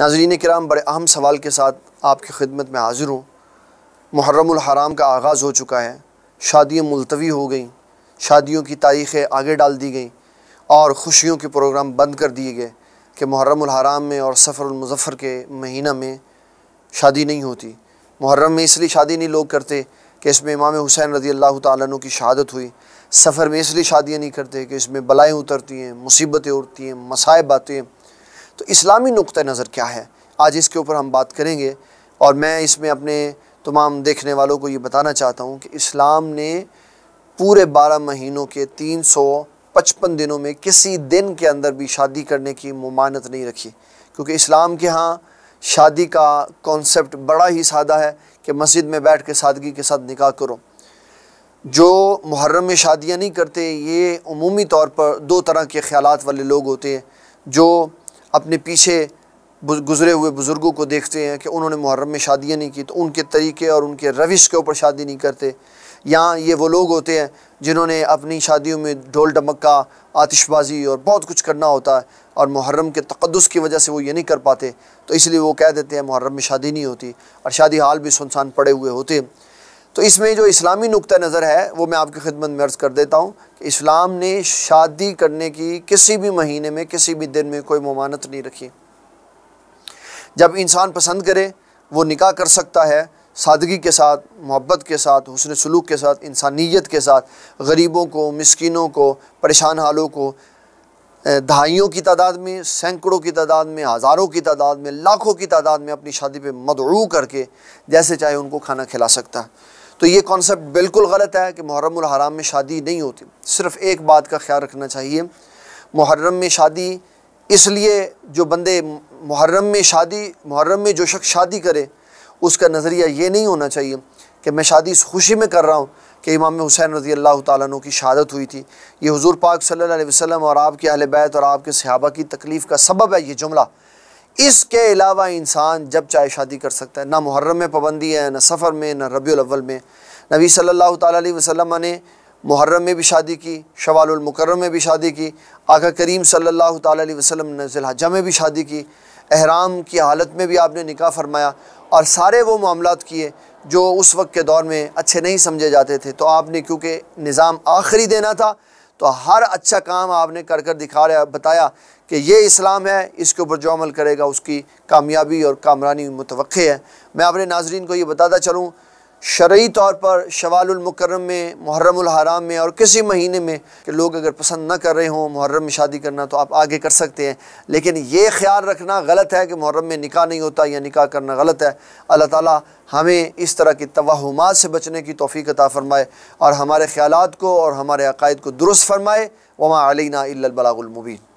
नाजरीन कराम बड़े अहम सवाल के साथ आपकी खिदमत में हाजिर हूँ मुहर्रम हराम का आगाज़ हो चुका है शादियाँ मुलतवी हो गई शादियों की तारीख़ें आगे डाल दी गई और खुशियों के प्रोग्राम बंद कर दिए गए कि मुहर्रम हराम में और सफ़रमज़फ़र के महीना में शादी नहीं होती मुहर्रम में इसलिए शादी नहीं लोग करते कि इसमें इमाम हुसैन रज़ी अल्लाह तु की शहादत हुई सफ़र में इसलिए शादियाँ नहीं करते कि इसमें बलाएँ उतरती हैं मुसीबतें उठती हैं मसाइब आते हैं तो इस्लामी नुक़ नज़र क्या है आज इसके ऊपर हम बात करेंगे और मैं इसमें अपने तमाम देखने वालों को ये बताना चाहता हूँ कि इस्लाम ने पूरे बारह महीनों के तीन सौ पचपन दिनों में किसी दिन के अंदर भी शादी करने की ममानत नहीं रखी क्योंकि इस्लाम के यहाँ शादी का कॉन्सेप्ट बड़ा ही सादा है कि मस्जिद में बैठ के सादगी के साथ निकाह करो जो मुहर्रम में शादियाँ नहीं करते ये अमूमी तौर पर दो तरह के ख्याल वाले लोग होते हैं जो अपने पीछे गुजरे हुए बुज़ुर्गों को देखते हैं कि उन्होंने मुहर्रम में शादियाँ नहीं की तो उनके तरीके और उनके रविश के ऊपर शादी नहीं करते यहाँ ये वो लोग होते हैं जिन्होंने अपनी शादियों में ढोल डमक्का आतिशबाजी और बहुत कुछ करना होता है और मुहर्रम के तकदस की वजह से वो ये नहीं कर पाते तो इसलिए वो कह देते हैं मुहर्रम में शादी नहीं होती और शादी हाल भी सुनसान पड़े हुए होते हैं तो इसमें जो इस्लामी नुक़ नज़र है वो मैं आपकी खिदमत में अर्ज़ कर देता हूँ कि इस्लाम ने शादी करने की किसी भी महीने में किसी भी दिन में कोई ममानत नहीं रखी जब इंसान पसंद करे वो निकाह कर सकता है सादगी के साथ मोहब्बत के साथ हसन सलूक के साथ इंसानियत के साथ गरीबों को मस्किनों को परेशान हालों को दहाइयों की तादाद में सैकड़ों की तादाद में हज़ारों की तादाद में लाखों की तादाद में अपनी शादी पे मदरू करके जैसे चाहे उनको खाना खिला सकता है तो ये कॉन्सेप्ट बिल्कुल गलत है कि मुहर्रम हराम में शादी नहीं होती सिर्फ एक बात का ख्याल रखना चाहिए मुहर्रम में शादी इसलिए जो बंदे मुहर्रम में शादी मुहर्रम में जो शख्स शादी करे उसका नज़रिया ये नहीं होना चाहिए कि मैं शादी इस खुशी में कर रहा हूँ कि इमाम हुसैन रजी अल्लाह तु की शहादत हुई थी ये हज़ूर पाक सल्लल्लाहु अलैहि वसल्लम और आपके अहल बैत और आपके सहाबा की तकलीफ़ का सबब है ये जुमला इसके अलावा इंसान जब चाहे शादी कर सकता है ना मुहर्रम में पाबंदी है ना सफ़र में ना रबी अव्वल में नबी सल्लल्लाहु अलैहि वसल्लम ने मुहर्रम में भी शादी की शवालमकरम में भी शादी की आका करीम सल्लल्लाहु अलैहि वसल्लम ने जिलहजा में भी शादी की अहराम की हालत में भी आपने निकाह फरमाया और सारे वो मामला किए जो उस वक्त के दौर में अच्छे नहीं समझे जाते थे तो आपने क्योंकि निज़ाम आखिरी देना था तो हर अच्छा काम आपने कर कर दिखा रहा बताया कि ये इस्लाम है इसके ऊपर जो अमल करेगा उसकी कामयाबी और कामरानी मुतव है मैं अपने नाजरन को ये बताता चलूँ शर्य तौर पर शवालमकरम में मुहर्रम में और किसी महीने में कि लोग अगर पसंद ना कर रहे हों मुहर्रम में शादी करना तो आप आगे कर सकते हैं लेकिन ये ख्याल रखना गलत है कि मुहर्रम में निकाह नहीं होता या निकाह करना गलत है अल्लाह ताला हमें इस तरह की तोहमत से बचने की तोफ़ी अता फ़रमाए और हमारे ख्याल को और हमारे अकायद को दुरुस्त फरमाए वमा अलना इल्लबलागुलमुबीन